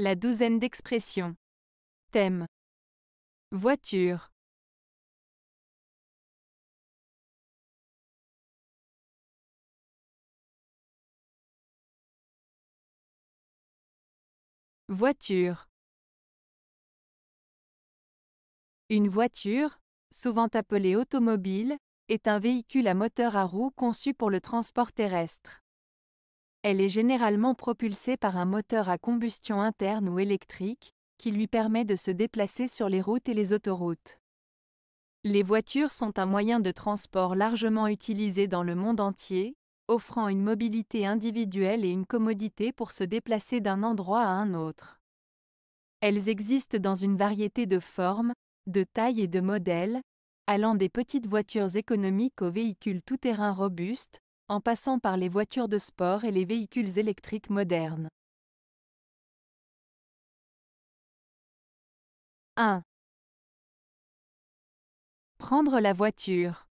La douzaine d'expressions. Thème. Voiture. Voiture. Une voiture, souvent appelée automobile, est un véhicule à moteur à roues conçu pour le transport terrestre. Elle est généralement propulsée par un moteur à combustion interne ou électrique, qui lui permet de se déplacer sur les routes et les autoroutes. Les voitures sont un moyen de transport largement utilisé dans le monde entier, offrant une mobilité individuelle et une commodité pour se déplacer d'un endroit à un autre. Elles existent dans une variété de formes, de tailles et de modèles, allant des petites voitures économiques aux véhicules tout-terrain robustes, en passant par les voitures de sport et les véhicules électriques modernes. 1. Prendre la voiture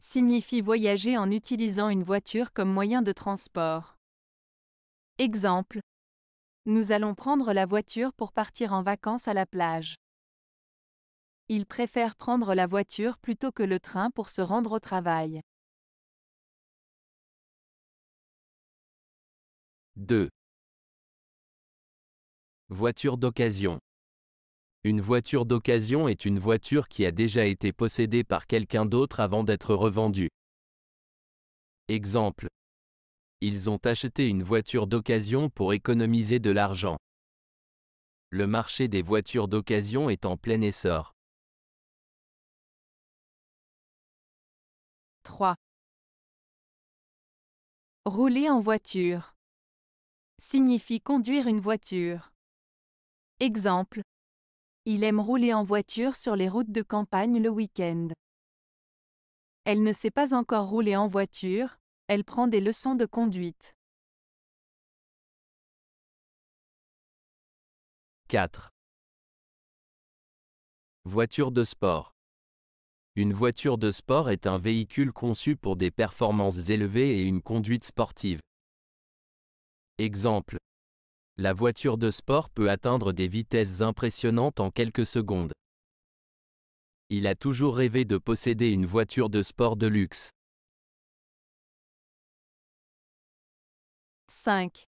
signifie voyager en utilisant une voiture comme moyen de transport. Exemple. Nous allons prendre la voiture pour partir en vacances à la plage. Il préfère prendre la voiture plutôt que le train pour se rendre au travail. 2. Voiture d'occasion. Une voiture d'occasion est une voiture qui a déjà été possédée par quelqu'un d'autre avant d'être revendue. Exemple. Ils ont acheté une voiture d'occasion pour économiser de l'argent. Le marché des voitures d'occasion est en plein essor. 3. Rouler en voiture signifie conduire une voiture. Exemple. Il aime rouler en voiture sur les routes de campagne le week-end. Elle ne sait pas encore rouler en voiture, elle prend des leçons de conduite. 4. Voiture de sport. Une voiture de sport est un véhicule conçu pour des performances élevées et une conduite sportive. Exemple. La voiture de sport peut atteindre des vitesses impressionnantes en quelques secondes. Il a toujours rêvé de posséder une voiture de sport de luxe. 5.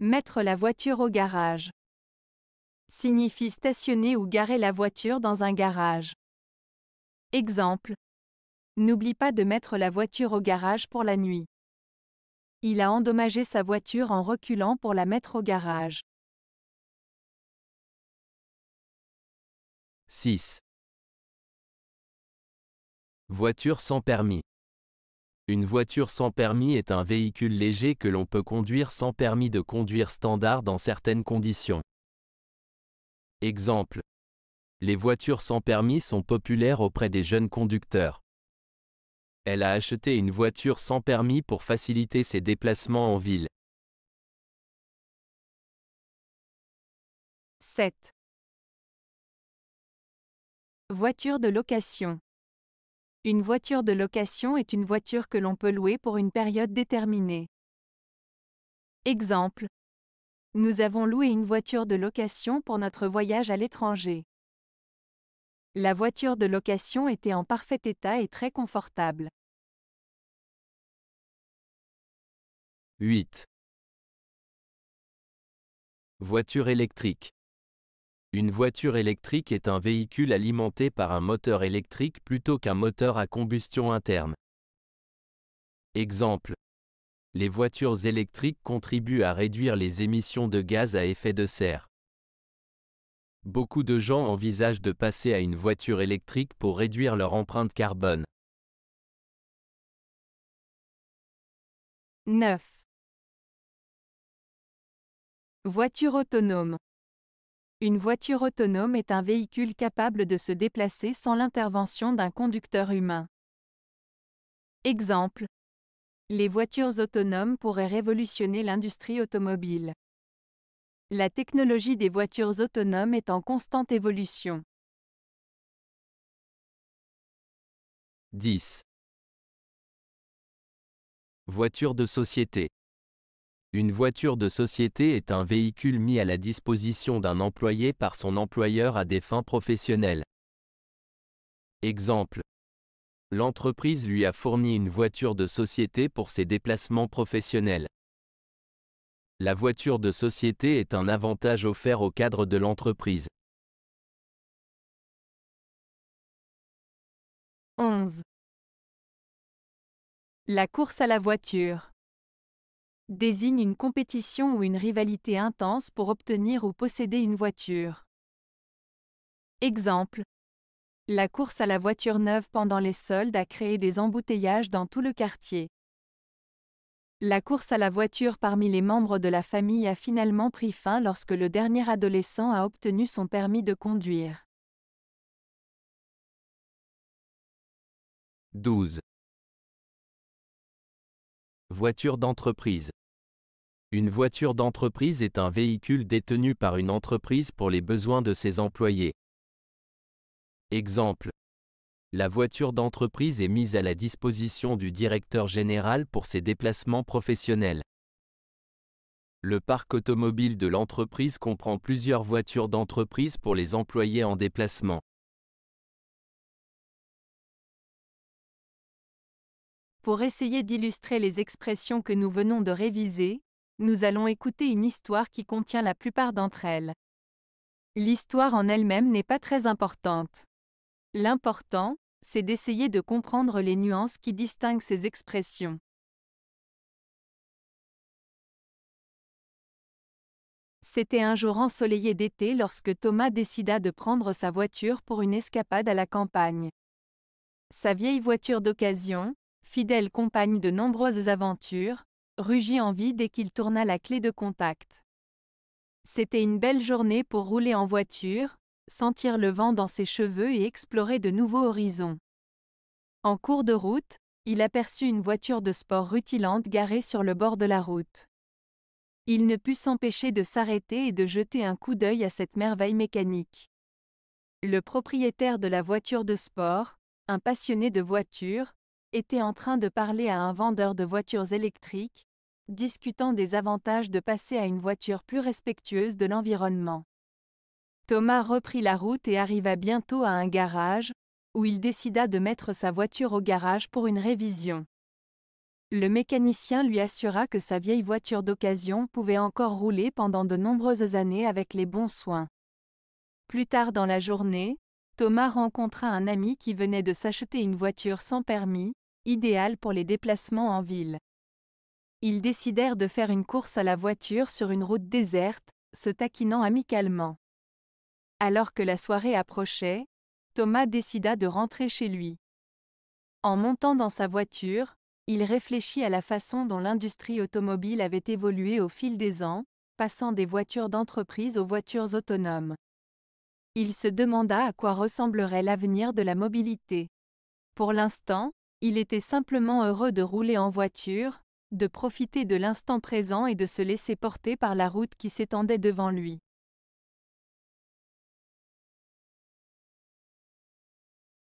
Mettre la voiture au garage. Signifie stationner ou garer la voiture dans un garage. Exemple. N'oublie pas de mettre la voiture au garage pour la nuit. Il a endommagé sa voiture en reculant pour la mettre au garage. 6. Voiture sans permis. Une voiture sans permis est un véhicule léger que l'on peut conduire sans permis de conduire standard dans certaines conditions. Exemple. Les voitures sans permis sont populaires auprès des jeunes conducteurs. Elle a acheté une voiture sans permis pour faciliter ses déplacements en ville. 7. Voiture de location. Une voiture de location est une voiture que l'on peut louer pour une période déterminée. Exemple. Nous avons loué une voiture de location pour notre voyage à l'étranger. La voiture de location était en parfait état et très confortable. 8. Voiture électrique. Une voiture électrique est un véhicule alimenté par un moteur électrique plutôt qu'un moteur à combustion interne. Exemple. Les voitures électriques contribuent à réduire les émissions de gaz à effet de serre. Beaucoup de gens envisagent de passer à une voiture électrique pour réduire leur empreinte carbone. 9. Voiture autonome. Une voiture autonome est un véhicule capable de se déplacer sans l'intervention d'un conducteur humain. Exemple. Les voitures autonomes pourraient révolutionner l'industrie automobile. La technologie des voitures autonomes est en constante évolution. 10. Voiture de société. Une voiture de société est un véhicule mis à la disposition d'un employé par son employeur à des fins professionnelles. Exemple. L'entreprise lui a fourni une voiture de société pour ses déplacements professionnels. La voiture de société est un avantage offert au cadre de l'entreprise. 11. La course à la voiture désigne une compétition ou une rivalité intense pour obtenir ou posséder une voiture. Exemple. La course à la voiture neuve pendant les soldes a créé des embouteillages dans tout le quartier. La course à la voiture parmi les membres de la famille a finalement pris fin lorsque le dernier adolescent a obtenu son permis de conduire. 12. Voiture d'entreprise. Une voiture d'entreprise est un véhicule détenu par une entreprise pour les besoins de ses employés. Exemple la voiture d'entreprise est mise à la disposition du directeur général pour ses déplacements professionnels. Le parc automobile de l'entreprise comprend plusieurs voitures d'entreprise pour les employés en déplacement. Pour essayer d'illustrer les expressions que nous venons de réviser, nous allons écouter une histoire qui contient la plupart d'entre elles. L'histoire en elle-même n'est pas très importante. L'important, c'est d'essayer de comprendre les nuances qui distinguent ces expressions. C'était un jour ensoleillé d'été lorsque Thomas décida de prendre sa voiture pour une escapade à la campagne. Sa vieille voiture d'occasion, fidèle compagne de nombreuses aventures, rugit en vie dès qu'il tourna la clé de contact. C'était une belle journée pour rouler en voiture, sentir le vent dans ses cheveux et explorer de nouveaux horizons. En cours de route, il aperçut une voiture de sport rutilante garée sur le bord de la route. Il ne put s'empêcher de s'arrêter et de jeter un coup d'œil à cette merveille mécanique. Le propriétaire de la voiture de sport, un passionné de voitures, était en train de parler à un vendeur de voitures électriques, discutant des avantages de passer à une voiture plus respectueuse de l'environnement. Thomas reprit la route et arriva bientôt à un garage, où il décida de mettre sa voiture au garage pour une révision. Le mécanicien lui assura que sa vieille voiture d'occasion pouvait encore rouler pendant de nombreuses années avec les bons soins. Plus tard dans la journée, Thomas rencontra un ami qui venait de s'acheter une voiture sans permis, idéale pour les déplacements en ville. Ils décidèrent de faire une course à la voiture sur une route déserte, se taquinant amicalement. Alors que la soirée approchait, Thomas décida de rentrer chez lui. En montant dans sa voiture, il réfléchit à la façon dont l'industrie automobile avait évolué au fil des ans, passant des voitures d'entreprise aux voitures autonomes. Il se demanda à quoi ressemblerait l'avenir de la mobilité. Pour l'instant, il était simplement heureux de rouler en voiture, de profiter de l'instant présent et de se laisser porter par la route qui s'étendait devant lui.